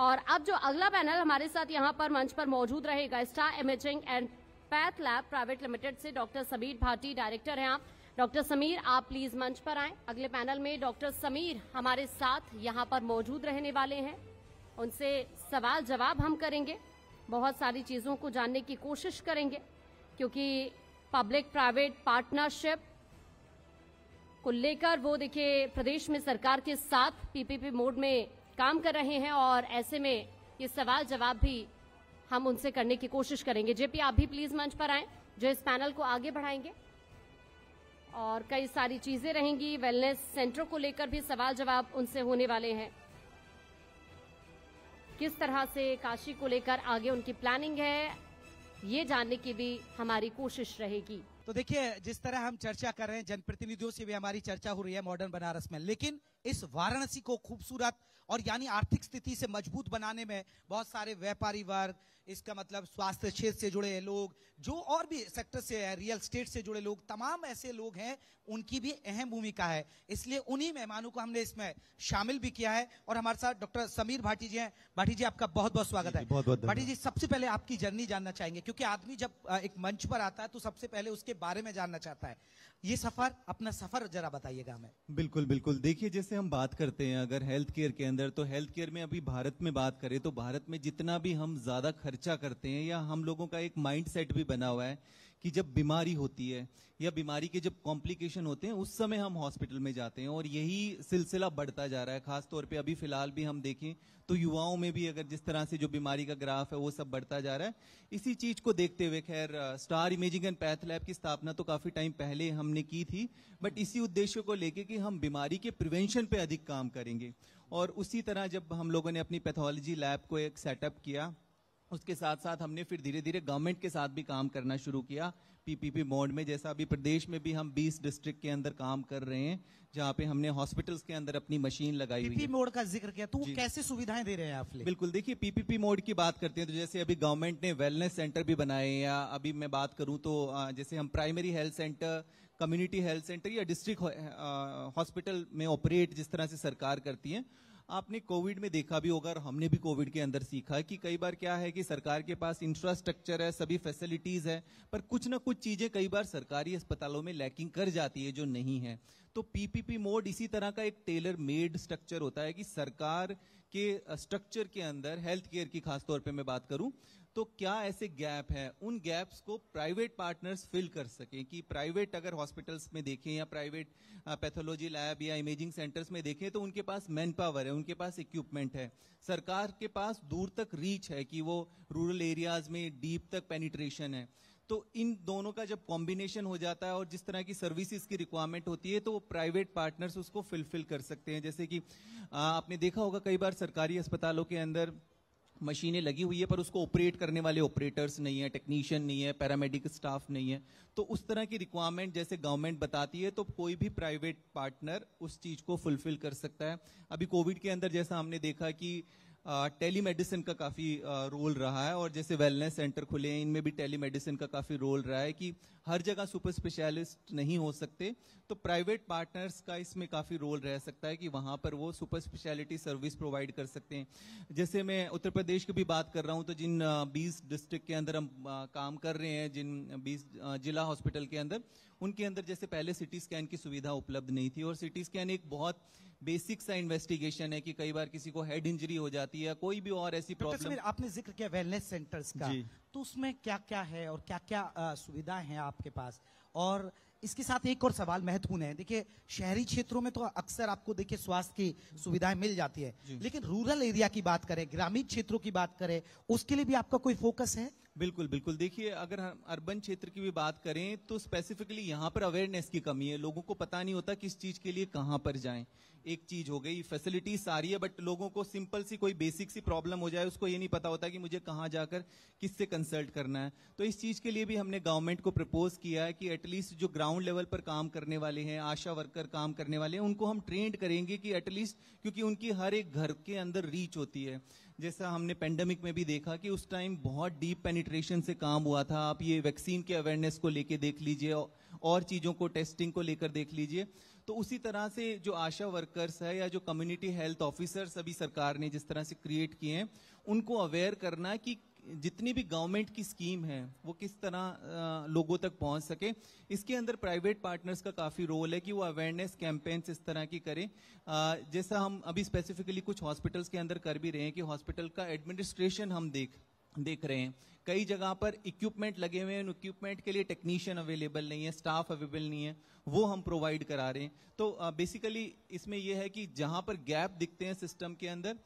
और अब जो अगला पैनल हमारे साथ यहाँ पर मंच पर मौजूद रहेगा star imaging and path lab private limited से डॉक्टर समीर भाटी डायरेक्टर हैं आप डॉक्टर समीर आप प्लीज मंच पर आए अगले पैनल में डॉक्टर समीर हमारे साथ यहाँ पर मौजूद रहने वाले हैं उनसे सवाल जवाब हम करेंगे बहुत सारी चीजों को जानने की कोशिश करेंगे क्योंकि पब्लिक प्राइवेट पार्टनरशिप को लेकर वो देखिए प्रदेश में सरकार के साथ पीपीपी मोड में काम कर रहे हैं और ऐसे में ये सवाल जवाब भी हम उनसे करने की कोशिश करेंगे जेपी आप भी प्लीज मंच पर आए जो इस पैनल को आगे बढ़ाएंगे और कई सारी चीजें रहेंगी वेलनेस सेंटर को लेकर भी सवाल जवाब उनसे होने वाले हैं किस तरह से काशी को लेकर आगे उनकी प्लानिंग है ये जानने की भी हमारी कोशिश रहेगी तो देखिए जिस तरह हम चर्चा कर रहे हैं जनप्रतिनिधियों से भी हमारी चर्चा हो रही है मॉडर्न बनारस में लेकिन इस वाराणसी को खूबसूरत और यानी आर्थिक स्थिति से मजबूत बनाने में बहुत सारे व्यापारी वर्ग इसका मतलब स्वास्थ्य क्षेत्र से जुड़े लोग जो और भी सेक्टर से है रियल स्टेट से जुड़े लोग तमाम ऐसे लोग हैं उनकी भी अहम भूमिका है इसलिए उन्हीं मेहमानों को हमने इसमें शामिल भी किया है और हमारे साथ डॉक्टर समीर भाटी जी हैं भाटी जी आपका बहुत बहुत स्वागत है बहुत बहुत भाटी जी सबसे पहले आपकी जर्नी जानना चाहेंगे क्योंकि आदमी जब एक मंच पर आता है तो सबसे पहले उसके बारे में जानना चाहता है ये सफर अपना सफर जरा बताइएगा हमें बिल्कुल बिल्कुल देखिए जैसे हम बात करते हैं अगर हेल्थ केयर के अंदर तो हेल्थ केयर में अभी भारत में बात करें तो भारत में जितना भी हम ज्यादा खर्चा करते हैं या हम लोगों का एक माइंड सेट भी बना हुआ है कि जब बीमारी होती है या बीमारी के जब कॉम्प्लिकेशन होते हैं उस समय हम हॉस्पिटल में जाते हैं और यही सिलसिला बढ़ता जा रहा है खासतौर पे अभी फिलहाल भी हम देखें तो युवाओं में भी अगर जिस तरह से जो बीमारी का ग्राफ है वो सब बढ़ता जा रहा है इसी चीज को देखते हुए खैर star imaging and path lab की स्थापना तो काफी टाइम पहले हमने की थी बट इसी उद्देश्य को लेके कि हम बीमारी के प्रिवेंशन पे अधिक काम करेंगे और उसी तरह जब हम लोगों ने अपनी पैथोलॉजी लैब को एक सेटअप किया उसके साथ साथ हमने फिर धीरे धीरे गवर्नमेंट के साथ भी काम करना शुरू किया पीपीपी मोड में जैसा अभी प्रदेश में भी हम 20 डिस्ट्रिक्ट के अंदर काम कर रहे हैं जहाँ पे हमने हॉस्पिटल्स के अंदर अपनी मशीन लगाई हुई है मोड का जिक्र किया तो वो कैसे सुविधाएं दे रहे हैं आप बिल्कुल देखिए पीपीपी मोड की बात करते हैं तो जैसे अभी गवर्नमेंट ने वेलनेस सेंटर भी बनाए या अभी मैं बात करूँ तो जैसे हम primary health centre community health centre या डिस्ट्रिक्ट हॉस्पिटल में ऑपरेट जिस तरह से सरकार करती है आपने कोविड में देखा भी होगा और हमने भी कोविड के अंदर सीखा है कि कई बार क्या है कि सरकार के पास इंफ्रास्ट्रक्चर है सभी फैसिलिटीज है पर कुछ ना कुछ चीजें कई बार सरकारी अस्पतालों में लैकिंग कर जाती है जो नहीं है तो पीपीपी मोड इसी तरह का एक टेलर मेड स्ट्रक्चर होता है कि सरकार के स्ट्रक्चर के अंदर हेल्थ केयर की खासतौर पे मैं बात करूं तो क्या ऐसे गैप हैं उन गैप्स को प्राइवेट पार्टनर्स फिल कर सकें कि प्राइवेट अगर हॉस्पिटल्स में देखें या प्राइवेट पैथोलॉजी लैब या इमेजिंग सेंटर्स में देखें तो उनके पास मैन पावर है उनके पास इक्विपमेंट है सरकार के पास दूर तक रीच है कि वो रूरल एरियाज में डीप तक पेनिट्रेशन है तो इन दोनों का जब कॉम्बिनेशन हो जाता है और जिस तरह की सर्विसेज की रिक्वायरमेंट होती है तो वो प्राइवेट पार्टनर्स उसको फिलफिल कर सकते हैं जैसे कि आपने देखा होगा कई बार सरकारी अस्पतालों के अंदर मशीनें लगी हुई है पर उसको ऑपरेट करने वाले ऑपरेटर्स नहीं है टेक्नीशियन नहीं है पैरामेडिक स्टाफ नहीं है तो उस तरह की रिक्वायरमेंट जैसे गवर्नमेंट बताती है तो कोई भी प्राइवेट पार्टनर उस चीज को फुलफिल कर सकता है अभी कोविड के अंदर जैसा हमने देखा कि टेलीमेडिसिन का काफ़ी रोल रहा है और जैसे वेलनेस सेंटर खुले हैं इनमें भी टेलीमेडिसिन का काफ़ी रोल रहा है कि हर जगह सुपर स्पेशलिस्ट नहीं हो सकते तो प्राइवेट पार्टनर्स का इसमें काफ़ी रोल रह सकता है कि वहाँ पर वो सुपर स्पेशलिटी सर्विस प्रोवाइड कर सकते हैं जैसे मैं उत्तर प्रदेश की भी बात कर रहा हूँ तो जिन बीस डिस्ट्रिक्ट के अंदर हम काम कर रहे हैं जिन बीस जिला हॉस्पिटल के अंदर उनके अंदर जैसे पहले सिटी स्कैन की सुविधा उपलब्ध नहीं थी और सिटी स्कैन एक बहुत बेसिक सा इन्वेस्टिगेशन है कि कई बार किसी को हेड इंजरी हो जाती है कोई भी और ऐसी प्रॉब्लम आपने जिक्र किया वेलनेस सेंटर्स का तो उसमें क्या क्या है और क्या क्या सुविधाएं हैं आपके पास और इसके साथ एक और सवाल महत्वपूर्ण है देखिए शहरी क्षेत्रों में तो अक्सर आपको देखिए स्वास्थ्य की सुविधाएं मिल जाती है लेकिन रूरल एरिया की बात करें ग्रामीण क्षेत्रों की बात करें उसके लिए भी आपका कोई फोकस है बिल्कुल बिल्कुल देखिए अगर हम अर्बन क्षेत्र की भी बात करें तो स्पेसिफिकली यहाँ पर अवेयरनेस की कमी है लोगों को पता नहीं होता किस चीज के लिए कहाँ पर जाएं एक चीज हो गई फैसिलिटी सारी है बट लोगों को सिंपल सी कोई बेसिक सी प्रॉब्लम हो जाए उसको ये नहीं पता होता कि मुझे कहाँ जाकर किससे कंसल्ट करना है तो इस चीज के लिए भी हमने गवर्नमेंट को प्रपोज किया है कि एटलीस्ट जो ग्राउंड लेवल पर काम करने वाले हैं आशा वर्कर काम करने वाले हैं उनको हम ट्रेंड करेंगे कि एटलीस्ट क्योंकि उनकी हर एक घर के अंदर रीच होती है जैसा हमने पेंडेमिक में भी देखा कि उस टाइम बहुत डीप पेनिट्रेशन से काम हुआ था आप ये वैक्सीन के अवेयरनेस को लेकर देख लीजिए और चीज़ों को टेस्टिंग को लेकर देख लीजिए तो उसी तरह से जो आशा वर्कर्स है या जो कम्युनिटी हेल्थ ऑफिसर्स अभी सरकार ने जिस तरह से क्रिएट किए हैं उनको अवेयर करना कि जितनी भी गवर्नमेंट की स्कीम है वो किस तरह लोगों तक पहुंच सके इसके अंदर प्राइवेट पार्टनर्स का काफ़ी रोल है कि वो अवेयरनेस कैंपेन्स इस तरह की करें जैसा हम अभी स्पेसिफिकली कुछ हॉस्पिटल्स के अंदर कर भी रहे हैं कि हॉस्पिटल का एडमिनिस्ट्रेशन हम देख देख रहे हैं कई जगह पर इक्विपमेंट लगे हुए हैं उन इक्विपमेंट के लिए टेक्नीशियन अवेलेबल नहीं है स्टाफ अवेलेबल नहीं है वो हम प्रोवाइड करा रहे हैं तो बेसिकली इसमें यह है कि जहां पर गैप दिखते हैं सिस्टम के अंदर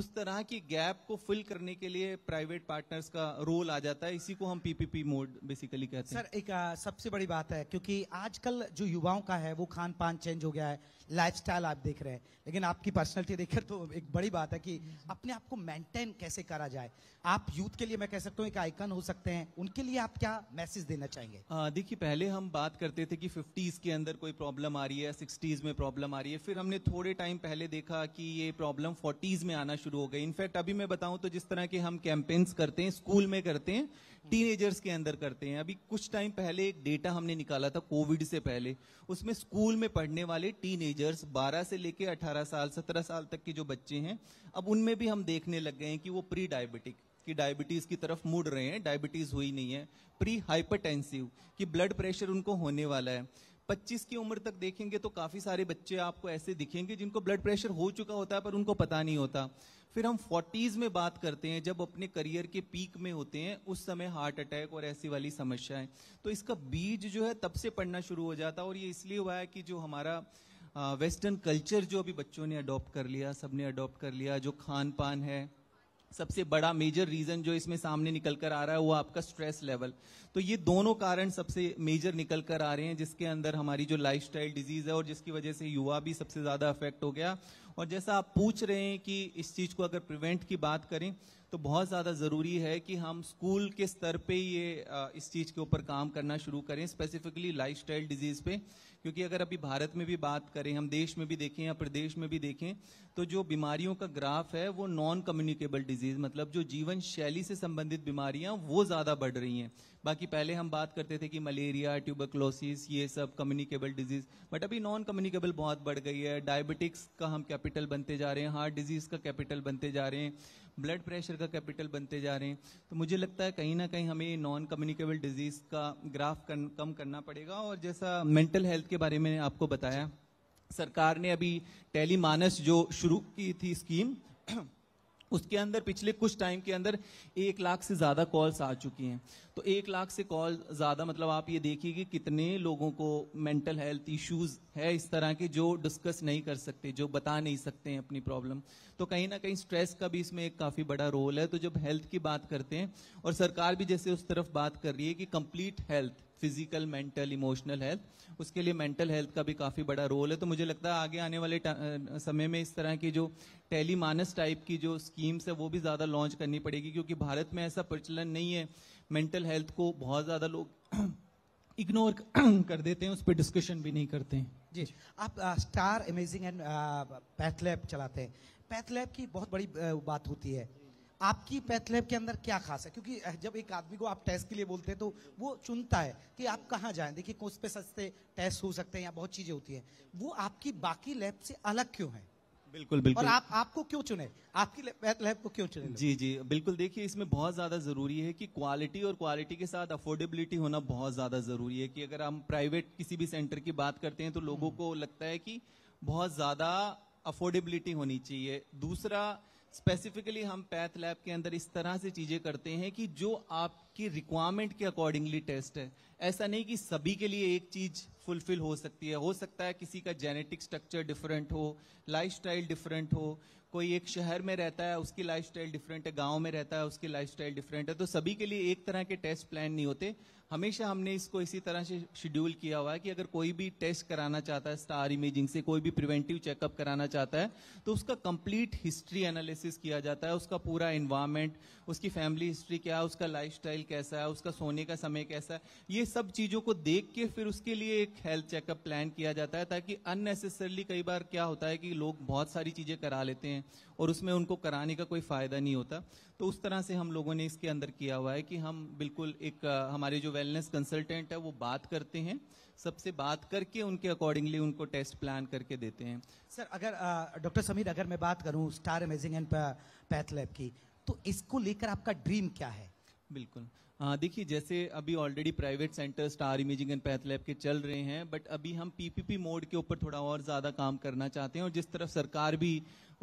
उस तरह की गैप को फिल करने के लिए प्राइवेट पार्टनर्स का रोल आ जाता है इसी को हम पीपीपी मोड बेसिकली कहते हैं सर एक आ, सबसे बड़ी बात है क्योंकि आजकल जो युवाओं का है वो खान पान चेंज हो गया है लाइफस्टाइल आप देख रहे हैं लेकिन आपकी पर्सनैलिटी देखकर तो एक बड़ी बात है कि अपने आप को मेंटेन कैसे करा जाए आप यूथ के लिए मैं कह सकता हूँ एक आइकन हो सकते हैं उनके लिए आप क्या मैसेज देना चाहेंगे हाँ, देखिए पहले हम बात करते थे कि फिफ्टीज के अंदर कोई प्रॉब्लम आ रही है सिक्सटीज में प्रॉब्लम आ रही है फिर हमने थोड़े टाइम पहले देखा कि ये प्रॉब्लम फोर्टीज में आना शुरू हो गई इनफैक्ट अभी मैं बताऊं तो जिस तरह के हम कैंपेन्स करते हैं स्कूल में करते हैं टीनेजर्स के अंदर करते हैं अभी कुछ टाइम पहले एक डेटा हमने निकाला था कोविड से पहले उसमें स्कूल में पढ़ने वाले टीनेजर्स 12 से लेकर 18 साल 17 साल तक के जो बच्चे हैं अब उनमें भी हम देखने लग गए हैं कि वो प्री डायबिटिक कि डायबिटीज़ की तरफ मुड़ रहे हैं डायबिटीज़ हुई नहीं है प्री हाइपरटेंसिव कि ब्लड प्रेशर उनको होने वाला है 25 की उम्र तक देखेंगे तो काफ़ी सारे बच्चे आपको ऐसे दिखेंगे जिनको ब्लड प्रेशर हो चुका होता है पर उनको पता नहीं होता फिर हम फोर्टीज़ में बात करते हैं जब अपने करियर के पीक में होते हैं उस समय हार्ट अटैक और ऐसी वाली समस्याएं तो इसका बीज जो है तब से पढ़ना शुरू हो जाता है और ये इसलिए हुआ है कि जो हमारा वेस्टर्न कल्चर जो अभी बच्चों ने अडॉप्ट कर लिया सब ने अडॉप्ट कर लिया जो खान पान है सबसे बड़ा मेजर रीजन जो इसमें सामने निकल कर आ रहा है वो आपका स्ट्रेस लेवल तो ये दोनों कारण सबसे मेजर निकल कर आ रहे हैं जिसके अंदर हमारी जो लाइफस्टाइल डिजीज है और जिसकी वजह से युवा भी सबसे ज्यादा अफेक्ट हो गया और जैसा आप पूछ रहे हैं कि इस चीज को अगर प्रिवेंट की बात करें तो बहुत ज़्यादा ज़रूरी है कि हम स्कूल के स्तर पे ये इस चीज़ के ऊपर काम करना शुरू करें स्पेसिफिकली लाइफस्टाइल डिजीज़ पे क्योंकि अगर अभी भारत में भी बात करें हम देश में भी देखें या प्रदेश में भी देखें तो जो बीमारियों का ग्राफ है वो नॉन कम्युनिकेबल डिजीज़ मतलब जो जीवन शैली से संबंधित बीमारियाँ वो ज़्यादा बढ़ रही हैं बाकी पहले हम बात करते थे कि मलेरिया ट्यूबरक्लोसिस ये सब कम्युनिकेबल डिजीज बट अभी नॉन कम्युनिकेबल बहुत बढ़ गई है डायबिटिक्स का हम कैपिटल बनते जा रहे हैं हार्ट डिजीज का कैपिटल बनते जा रहे हैं ब्लड प्रेशर का कैपिटल बनते जा रहे हैं तो मुझे लगता है कहीं ना कहीं हमें नॉन कम्युनिकेबल डिजीज का ग्राफ कर, कम करना पड़ेगा और जैसा मेंटल हेल्थ के बारे में आपको बताया सरकार ने अभी टेलीमानस जो शुरू की थी स्कीम उसके अंदर पिछले कुछ टाइम के अंदर एक लाख से ज़्यादा कॉल्स आ चुकी हैं तो एक लाख से कॉल ज़्यादा मतलब आप ये देखिए कि कितने लोगों को मेंटल हेल्थ इश्यूज है इस तरह के जो डिस्कस नहीं कर सकते जो बता नहीं सकते हैं अपनी प्रॉब्लम तो कहीं ना कहीं स्ट्रेस का भी इसमें एक काफ़ी बड़ा रोल है तो जब हेल्थ की बात करते हैं और सरकार भी जैसे उस तरफ बात कर रही है कि complete health physical mental emotional health उसके लिए मेंटल हेल्थ का भी काफ़ी बड़ा रोल है तो मुझे लगता है आगे आने वाले समय में इस तरह की जो टेली मानस टाइप की जो स्कीम्स है वो भी ज़्यादा लॉन्च करनी पड़ेगी क्योंकि भारत में ऐसा प्रचलन नहीं है मेंटल हेल्थ को बहुत ज़्यादा लोग इग्नोर कर देते हैं उस पर डिस्कशन भी नहीं करते हैं जी आप आ, स्टार अमेजिंग एंड पैथलैब चलाते हैं पैथलैब की बहुत बड़ी बात होती है आपकी पैथलैब के अंदर क्या खास है क्योंकि जब एक आदमी को आप टेस्ट के लिए बोलते हैं तो वो चुनता है कि आप कहाँ जाएं देखिए कुछ पे सस्ते टेस्ट हो सकते हैं या बहुत चीजें होती हैं वो आपकी बाकी लैब से अलग क्यों है बिल्कुल बिल्कुल और आप आपको क्यों चुने आपकी लैब को क्यों चुने जी जी बिल्कुल देखिए इसमें बहुत ज़्यादा ज़रूरी है कि क्वालिटी और क्वालिटी के साथ अफोर्डेबिलिटी होना बहुत ज़्यादा ज़रूरी है कि अगर हम प्राइवेट किसी भी सेंटर की बात करते हैं तो लोगों हम्म। को लगता है कि बहुत ज़्यादा अफोर्डेबिलिटी होनी चाहिए दूसरा स्पेसिफिकली हम पैथ लैब के अंदर इस तरह से चीजें करते हैं कि जो आपकी रिक्वायरमेंट के अकॉर्डिंगली टेस्ट है ऐसा नहीं कि सभी के लिए एक चीज फुलफिल हो सकती है हो सकता है किसी का जेनेटिक स्ट्रक्चर डिफरेंट हो लाइफस्टाइल डिफरेंट हो कोई एक शहर में रहता है उसकी लाइफस्टाइल डिफरेंट है गांव में रहता है उसकी लाइफस्टाइल डिफरेंट है तो सभी के लिए एक तरह के टेस्ट प्लान नहीं होते हमेशा हमने इसको इसी तरह से शेड्यूल किया हुआ है कि अगर कोई भी टेस्ट कराना चाहता है स्टार इमेजिंग से कोई भी प्रिवेंटिव चेकअप कराना चाहता है तो उसका कंप्लीट हिस्ट्री एनालिसिस किया जाता है उसका पूरा इन्वायरमेंट उसकी फैमिली हिस्ट्री क्या है उसका लाइफस्टाइल कैसा है उसका सोने का समय कैसा है ये सब चीज़ों को देख के फिर उसके लिए एक हेल्थ चेकअप प्लान किया जाता है ताकि अननेसेसरली कई बार क्या होता है कि लोग बहुत सारी चीज़ें करा लेते हैं और उसमें उनको कराने का कोई फ़ायदा नहीं होता तो उस तरह से हम लोगों ने इसके अंदर किया हुआ है कि हम बिल्कुल एक हमारे जो वेलनेस कंसल्टेंट है वो बात करते हैं सबसे बात करके उनके अकॉर्डिंगली उनको टेस्ट प्लान करके देते हैं सर अगर डॉक्टर समीर अगर मैं बात करूँ स्टार अमेजिंग एंड पैथलैब की तो इसको लेकर आपका ड्रीम क्या है बिल्कुल देखिए जैसे अभी already private centre Star imaging and path Lab के चल रहे हैं बट अभी हम पीपीपी मोड के ऊपर थोड़ा और ज़्यादा काम करना चाहते हैं और जिस तरफ सरकार भी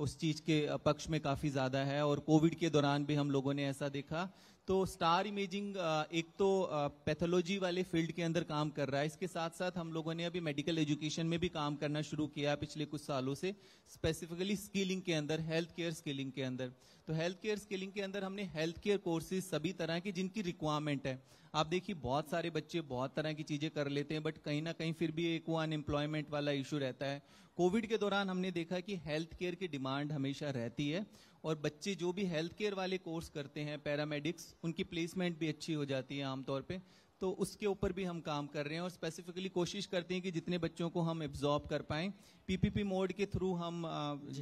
उस चीज़ के पक्ष में काफ़ी ज़्यादा है और कोविड के दौरान भी हम लोगों ने ऐसा देखा तो स्टार इमेजिंग एक तो पैथोलॉजी वाले फील्ड के अंदर काम कर रहा है इसके साथ साथ हम लोगों ने अभी मेडिकल एजुकेशन में भी काम करना शुरू किया पिछले कुछ सालों से स्पेसिफिकली स्किलिंग के अंदर हेल्थ केयर स्किलिंग के अंदर तो हेल्थ केयर स्किलिंग के अंदर हमने हेल्थ केयर कोर्सेज सभी तरह के जिनकी रिक्वायरमेंट है आप देखिए बहुत सारे बच्चे बहुत तरह की चीजें कर लेते हैं बट कहीं ना कहीं फिर भी एक वो अनएम्प्लॉयमेंट वाला इशू रहता है कोविड के दौरान हमने देखा कि हेल्थ केयर की डिमांड हमेशा रहती है और बच्चे जो भी हेल्थ केयर वाले कोर्स करते हैं पैरामेडिक्स उनकी प्लेसमेंट भी अच्छी हो जाती है आमतौर पर तो उसके ऊपर भी हम काम कर रहे हैं और स्पेसिफिकली कोशिश करते हैं कि जितने बच्चों को हम एब्जॉर्ब कर पाएं पीपीपी मोड के थ्रू हम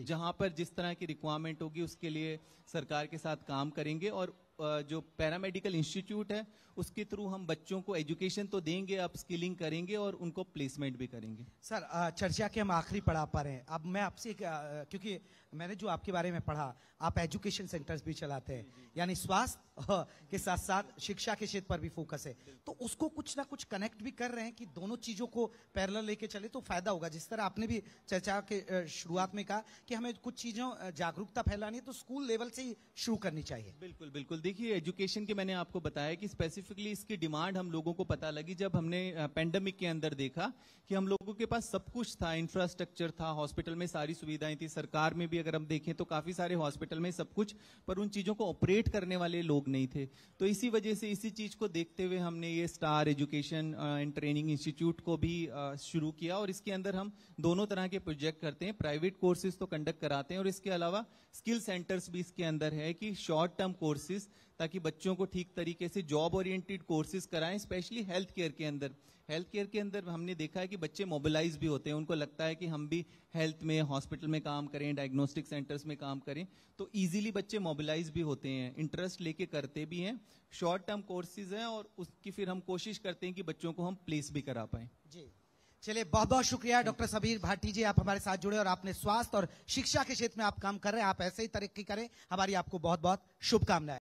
जहां पर जिस तरह की रिक्वायरमेंट होगी उसके लिए सरकार के साथ काम करेंगे और जो पैरामेडिकल इंस्टीट्यूट है उसके थ्रू हम बच्चों को एजुकेशन तो देंगे अब स्किलिंग करेंगे और उनको प्लेसमेंट भी करेंगे सर चर्चा के हम आखिरी पड़ाव पर हैं अब मैं आपसे क्योंकि मैंने जो आपके बारे में पढ़ा आप एजुकेशन सेंटर्स भी चलाते हैं यानी स्वास्थ्य के साथ साथ शिक्षा के क्षेत्र पर भी फोकस है तो उसको कुछ ना कुछ कनेक्ट भी कर रहे हैं कि दोनों चीजों को पैरल लेके चले तो फायदा होगा जिस तरह आपने भी चर्चा के शुरुआत में कहा कि हमें कुछ चीजों जागरूकता फैलानी है तो स्कूल लेवल से ही शुरू करनी चाहिए बिल्कुल बिल्कुल देखिए एजुकेशन के मैंने आपको बताया कि स्पेसिफिकली इसकी डिमांड हम लोगों को पता लगी जब हमने पेंडेमिक के अंदर देखा कि हम लोगों के पास सब कुछ था इंफ्रास्ट्रक्चर था हॉस्पिटल में सारी सुविधाएं थी सरकार में भी अगर हम देखें तो काफी सारे हॉस्पिटल में सब कुछ पर उन चीजों को ऑपरेट करने वाले लोग नहीं थे तो इसी वजह से इसी चीज को देखते हुए हमने ये Star Education and Training Institute को भी शुरू किया और इसके अंदर हम दोनों तरह के प्रोजेक्ट करते हैं प्राइवेट कोर्सेज तो कंडक्ट कराते हैं और इसके अलावा स्किल सेंटर्स भी इसके अंदर है कि शॉर्ट टर्म कोर्सेज ताकि बच्चों को ठीक तरीके से जॉब ओरिएंटेड कोर्सेज कराएं स्पेशली हेल्थ केयर के अंदर हेल्थ केयर के अंदर हमने देखा है कि बच्चे मोबिलाइज भी होते हैं उनको लगता है कि हम भी हेल्थ में हॉस्पिटल में काम करें डायग्नोस्टिक सेंटर्स में काम करें तो ईजिली बच्चे मोबिलाइज भी होते हैं इंटरेस्ट लेके करते भी हैं शॉर्ट टर्म कोर्सेज हैं और उसकी फिर हम कोशिश करते हैं कि बच्चों को हम प्लेस भी करा पाए जी चलिए बहुत बहुत शुक्रिया डॉक्टर सबीर भाटी जी आप हमारे साथ जुड़े और आपने स्वास्थ्य और शिक्षा के क्षेत्र में आप काम कर रहे हैं आप ऐसे ही तरक्की करें हमारी आपको बहुत बहुत शुभकामनाएं